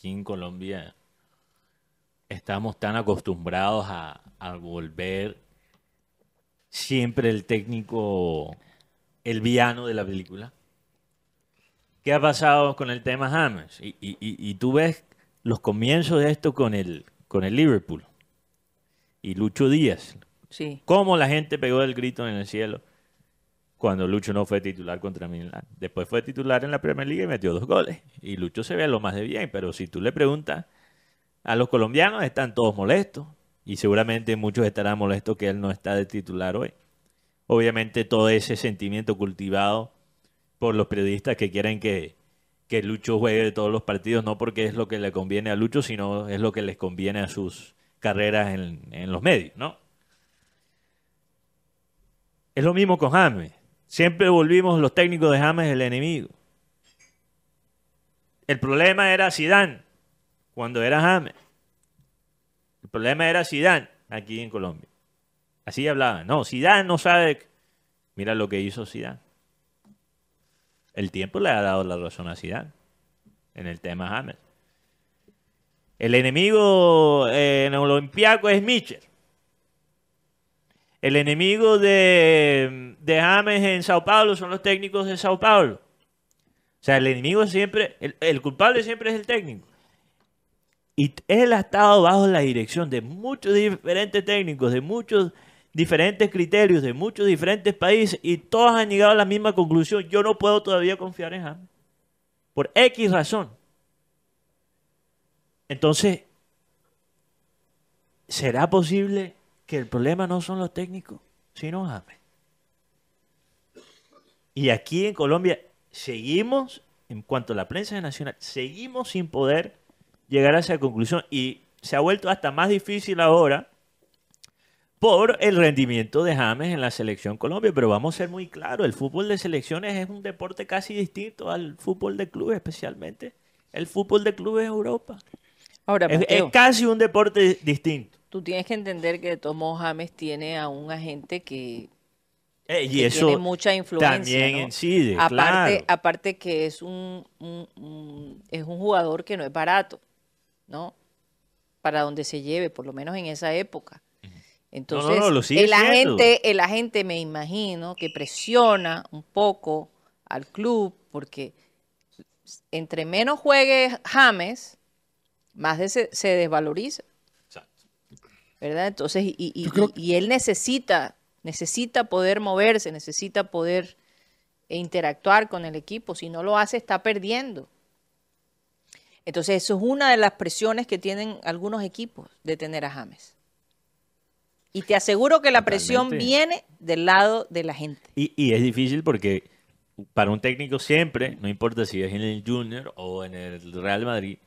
aquí en Colombia estamos tan acostumbrados a, volver siempre el técnico, el viano de la película. ¿Qué ha pasado con el tema James? Y, tú ves los comienzos de esto con el, con el Liverpool y Lucho Díaz. Sí. Cómo la gente pegó el grito en el cielo cuando Lucho no fue titular contra Milán. Después fue titular en la Premier League y metió dos goles. Y Lucho se ve lo más de bien, pero si tú le preguntas a los colombianos, están todos molestos. Y seguramente muchos estarán molestos que él no está de titular hoy. Obviamente todo ese sentimiento cultivado por los periodistas que quieren que, que Lucho juegue todos los partidos, no porque es lo que le conviene a Lucho, sino es lo que les conviene a sus carreras en, en los medios, ¿no? Es lo mismo con James. Siempre volvimos los técnicos de James el enemigo. El problema era Zidane cuando era James. El problema era Zidane aquí en Colombia. Así hablaba. No, Zidane no sabe. Mira lo que hizo Zidane. El tiempo le ha dado la razón a Zidane en el tema James. El enemigo en el Olimpiaco es Mitchell. El enemigo de, James en Sao Paulo son los técnicos de Sao Paulo. O sea, el enemigo siempre, el, el culpable siempre es el técnico. Y él ha estado bajo la dirección de muchos diferentes técnicos, de muchos diferentes criterios, de muchos diferentes países, y todos han llegado a la misma conclusión. Yo no puedo todavía confiar en James. Por X razón. Entonces, ¿será posible que el problema no son los técnicos, sino James. Y aquí en Colombia seguimos, en cuanto a la prensa nacional, seguimos sin poder llegar a esa conclusión y se ha vuelto hasta más difícil ahora por el rendimiento de James en la selección Colombia, pero vamos a ser muy claros, el fútbol de selecciones es un deporte casi distinto al fútbol de clubes, especialmente el fútbol de clubes de Europa. Ahora, es, casi un deporte distinto tú tienes que entender que Tomo James tiene a un agente que, eh, tiene mucha influencia. También incide, aparte, claro. aparte que es un, es un jugador que no es barato, ¿no? Para donde se lleve, por lo menos en esa época. Entonces, el, agente, el agente me imagino que presiona un poco al club porque entre menos juegue James, más se desvaloriza. ¿verdad? Entonces, y, él necesita, necesita poder moverse, necesita poder interactuar con el equipo. Si no lo hace, está perdiendo. Entonces, eso es una de las presiones que tienen algunos equipos de tener a James. Y te aseguro que la presión viene del lado de la gente. Y, y, es difícil porque para un técnico siempre, no importa si es en el Junior o en el Real Madrid,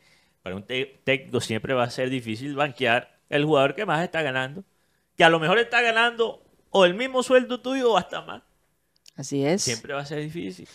para un técnico siempre va a ser difícil banquear el jugador que más está ganando, que a lo mejor está ganando o el mismo sueldo tuyo o hasta más. Así es. Siempre va a ser difícil.